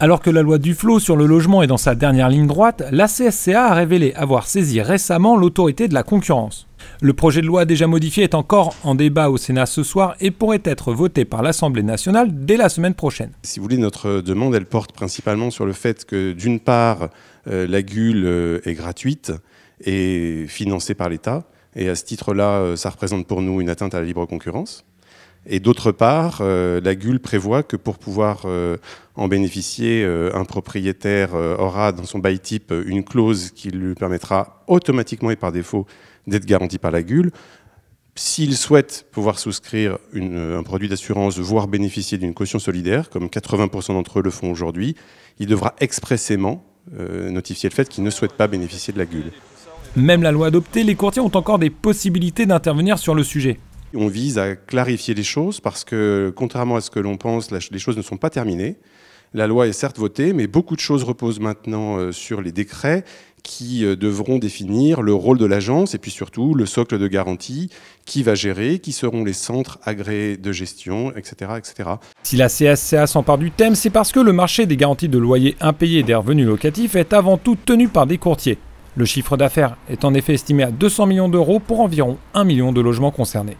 Alors que la loi Duflot sur le logement est dans sa dernière ligne droite, la CSCA a révélé avoir saisi récemment l'autorité de la concurrence. Le projet de loi déjà modifié est encore en débat au Sénat ce soir et pourrait être voté par l'Assemblée nationale dès la semaine prochaine. Si vous voulez, notre demande, elle porte principalement sur le fait que d'une part, euh, la GUL euh, est gratuite et financée par l'État. Et à ce titre-là, euh, ça représente pour nous une atteinte à la libre concurrence. Et d'autre part, euh, la GUL prévoit que pour pouvoir euh, en bénéficier, euh, un propriétaire aura dans son bail type une clause qui lui permettra automatiquement et par défaut d'être garanti par la GUL. S'il souhaite pouvoir souscrire un produit d'assurance, voire bénéficier d'une caution solidaire, comme 80% d'entre eux le font aujourd'hui, il devra expressément notifier le fait qu'il ne souhaite pas bénéficier de la GUL. Même la loi adoptée, les courtiers ont encore des possibilités d'intervenir sur le sujet. On vise à clarifier les choses parce que, contrairement à ce que l'on pense, les choses ne sont pas terminées. La loi est certes votée, mais beaucoup de choses reposent maintenant euh, sur les décrets qui euh, devront définir le rôle de l'agence et puis surtout le socle de garantie, qui va gérer, qui seront les centres agréés de gestion, etc. etc. Si la CSCA s'empare du thème, c'est parce que le marché des garanties de loyers impayés et des revenus locatifs est avant tout tenu par des courtiers. Le chiffre d'affaires est en effet estimé à 200 millions d'euros pour environ 1 million de logements concernés.